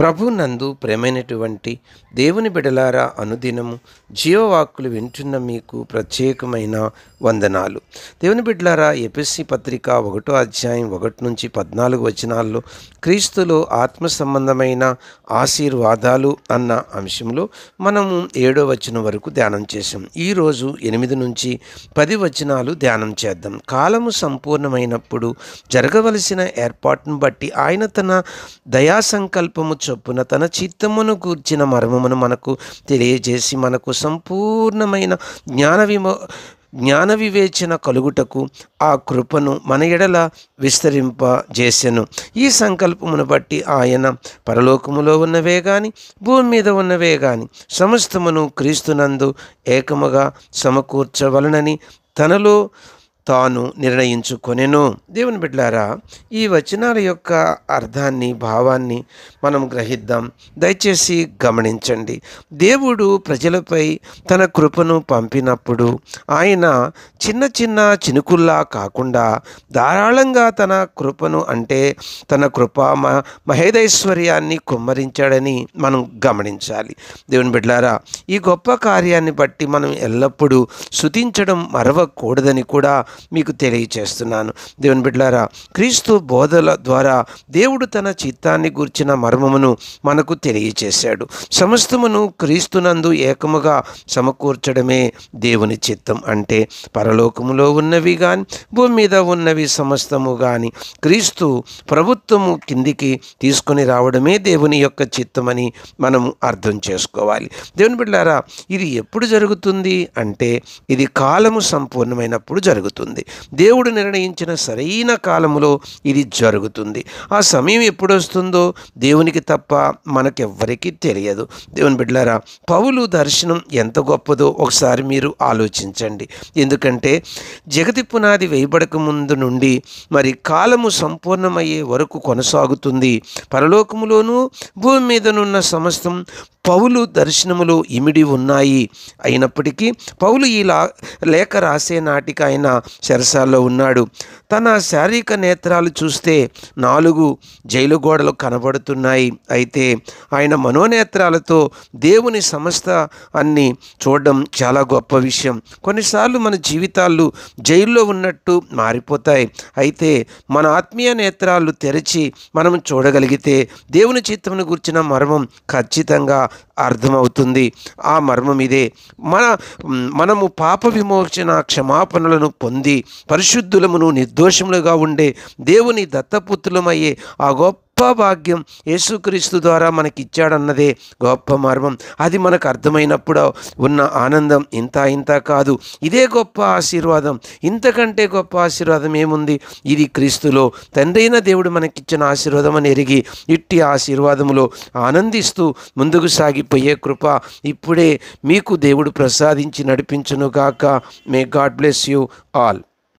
ప్రభు నందు ప్రేమైనటువంటి దేవుని బిడలారా అనుదినము జీవవాక్కులు వింటున్న మీకు ప్రత్యేకమైన వందనాలు దేవుని బిడ్డలారా ఎపిస్సి పత్రిక ఒకటో అధ్యాయం ఒకటి నుంచి పద్నాలుగు వచనాల్లో క్రీస్తులో ఆత్మ సంబంధమైన ఆశీర్వాదాలు అన్న అంశంలో మనము ఏడో వచనం వరకు ధ్యానం చేసాం ఈరోజు ఎనిమిది నుంచి పది వచనాలు ధ్యానం చేద్దాం కాలము సంపూర్ణమైనప్పుడు జరగవలసిన ఏర్పాటును బట్టి ఆయన తన దయా సంకల్పము చొప్పున తన చిత్తమును గూర్చిన మర్మమును మనకు తెలియజేసి మనకు సంపూర్ణమైన జ్ఞాన విమో జ్ఞాన వివేచన కలుగుటకు ఆ కృపను మన ఎడల విస్తరింపజేసెను ఈ సంకల్పమును బట్టి ఆయన పరలోకములో ఉన్నవే గాని భూమి మీద ఉన్నవే గాని సమస్తమును క్రీస్తునందు ఏకముగా సమకూర్చవలనని తనలో తాను నిర్ణయించుకొనెను దేవుని బిడ్డారా ఈ వచనాల యొక్క అర్థాన్ని భావాన్ని మనం గ్రహిద్దాం దయచేసి గమనించండి దేవుడు ప్రజలపై తన కృపను పంపినప్పుడు ఆయన చిన్న చిన్న చినుకుల్లా కాకుండా ధారాళంగా తన కృపను అంటే తన కృప మహేదైశ్వర్యాన్ని కుమ్మరించాడని మనం గమనించాలి దేవుని బిడ్డారా ఈ గొప్ప కార్యాన్ని బట్టి మనం ఎల్లప్పుడూ శుతించడం మరవకూడదని కూడా మీకు తెలియచేస్తున్నాను దేవుని బిడ్డారా క్రీస్తు బోధల ద్వారా దేవుడు తన చిత్తాన్ని గూర్చిన మర్మమును మనకు తెలియచేశాడు సమస్తమును క్రీస్తునందు ఏకముగా సమకూర్చడమే దేవుని చిత్తం అంటే పరలోకములో ఉన్నవి కానీ భూమి మీద ఉన్నవి సమస్తము కానీ క్రీస్తు ప్రభుత్వము కిందికి తీసుకొని రావడమే దేవుని యొక్క చిత్తమని మనము అర్థం చేసుకోవాలి దేవుని బిడ్డారా ఇది ఎప్పుడు జరుగుతుంది అంటే ఇది కాలము సంపూర్ణమైనప్పుడు జరుగుతుంది జరుగుతుంది దేవుడు నిర్ణయించిన సరైన కాలంలో ఇది జరుగుతుంది ఆ సమయం ఎప్పుడు వస్తుందో దేవునికి తప్ప మనకెవ్వరికీ తెలియదు దేవుని బిడ్డలారా పౌలు దర్శనం ఎంత గొప్పదో ఒకసారి మీరు ఆలోచించండి ఎందుకంటే జగతి పునాది వేయబడక ముందు నుండి మరి కాలము సంపూర్ణమయ్యే వరకు కొనసాగుతుంది పరలోకములోనూ భూమి మీదనున్న సమస్తం పౌలు దర్శనములు ఇమిడి ఉన్నాయి అయినప్పటికీ పౌలు ఈ లేఖ రాసే నాటికి ఆయన శరసాల్లో ఉన్నాడు తన శారీరక నేత్రాలు చూస్తే నాలుగు జైలు గోడలు కనబడుతున్నాయి అయితే ఆయన మనోనేత్రాలతో దేవుని సమస్త అన్ని చూడడం చాలా గొప్ప విషయం కొన్నిసార్లు మన జీవితాలు జైల్లో ఉన్నట్టు మారిపోతాయి అయితే మన ఆత్మీయ నేత్రాలు తెరిచి మనం చూడగలిగితే దేవుని చిత్తమును గుర్చిన మర్మం ఖచ్చితంగా అర్థమవుతుంది ఆ మర్మం ఇదే మన మనము పాప విమోచన క్షమాపణలను పొంది పరిశుద్ధులమును నిర్దోషములుగా ఉండే దేవుని దత్తపుత్రులమయ్యే ఆ గొప్ప గొప్ప భాగ్యం యేసుక్రీస్తు ద్వారా మనకిచ్చాడన్నదే గొప్ప మర్మం అది మనకు అర్థమైనప్పుడు ఉన్న ఆనందం ఇంత ఇంత కాదు ఇదే గొప్ప ఆశీర్వాదం ఇంతకంటే గొప్ప ఆశీర్వాదం ఏముంది ఇది క్రీస్తులో తండ్రైన దేవుడు మనకిచ్చిన ఆశీర్వాదం అని ఎరిగి ఇట్టి ఆశీర్వాదములో ఆనందిస్తూ ముందుకు సాగిపోయే కృప ఇప్పుడే మీకు దేవుడు ప్రసాదించి గాక may God bless you all